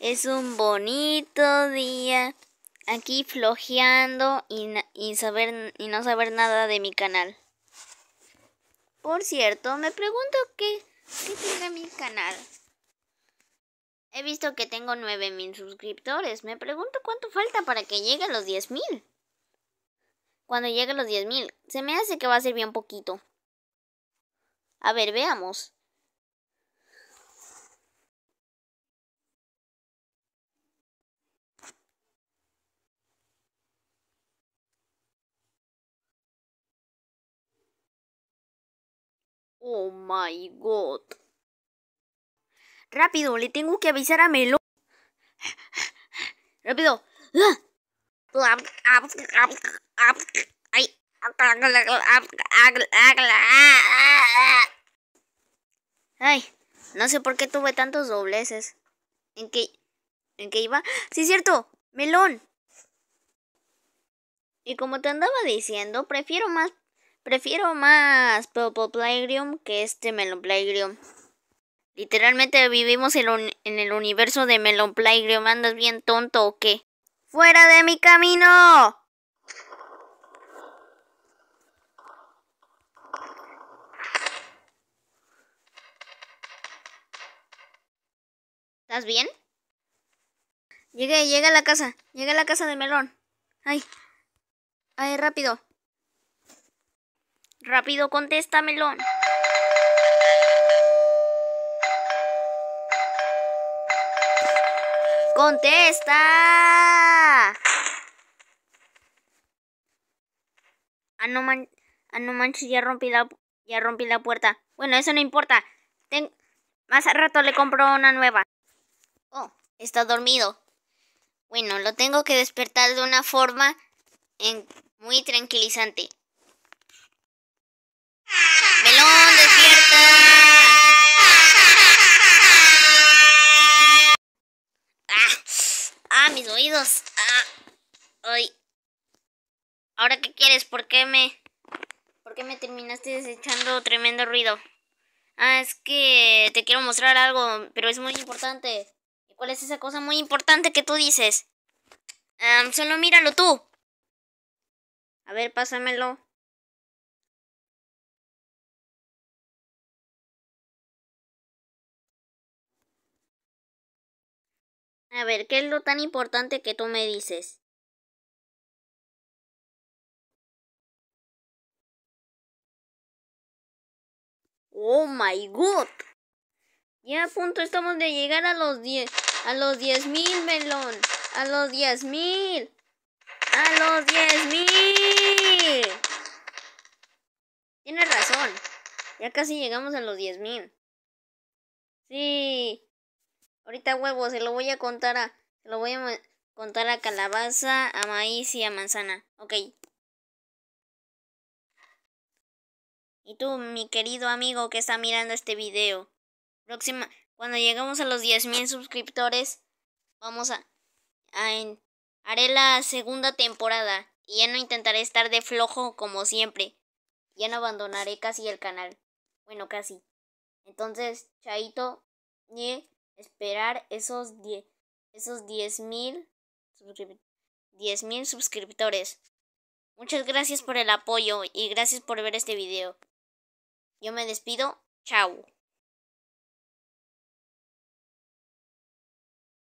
Es un bonito día aquí flojeando y, saber, y no saber nada de mi canal. Por cierto, me pregunto qué, qué tiene mi canal. He visto que tengo 9000 suscriptores. Me pregunto cuánto falta para que llegue a los 10000. Cuando llegue a los 10000, se me hace que va a ser bien poquito. A ver, veamos. Oh my god. Rápido, le tengo que avisar a Melón. Rápido. Ay, no sé por qué tuve tantos dobleces. ¿En qué, ¿En qué iba? Sí, es cierto, melón. Y como te andaba diciendo, prefiero más Prefiero más Purple Playgrium que este Melon Playgrium. Literalmente vivimos en, el universo de Melon Playgrium. ¿Andas bien tonto o qué? ¡Fuera de mi camino! ¿Estás bien? Llegué, llega a la casa. Llega a la casa de Melón. Ay. Ay, rápido. Rápido contéstamelo. ¡Contesta! Ah, no, man ah, no manches, ya rompí, la, ya rompí la puerta. Bueno, eso no importa. Más rato le compro una nueva. Oh, está dormido. Bueno, lo tengo que despertar de una forma muy tranquilizante. oídos. Ah. ¿Ahora qué quieres? ¿Por qué me... ¿Por qué me terminaste desechando tremendo ruido? Ah, es que te quiero mostrar algo, pero es muy importante. ¿Y cuál es esa cosa muy importante que tú dices? solo míralo tú. A ver, pásamelo. A ver, ¿qué es lo tan importante que tú me dices? Oh my god. Ya a punto estamos de llegar a los 10 a los 10.000, melón, a los 10.000! a los 10.000! Tienes razón, ya casi llegamos a los 10.000. Sí, Ahorita huevo, se lo voy a contar a... Se lo voy a contar a calabaza, a maíz y a manzana. Ok. Y tú, mi querido amigo que está mirando este video. Próxima, cuando lleguemos a los 10.000 suscriptores, vamos a... a haré la segunda temporada. Y ya no intentaré estar de flojo como siempre. Ya no abandonaré casi el canal. Bueno, casi. Entonces, chaito esperar esos 10.000 esos diez mil, diez mil suscriptores. Muchas gracias por el apoyo y gracias por ver este video. Yo me despido. Chao.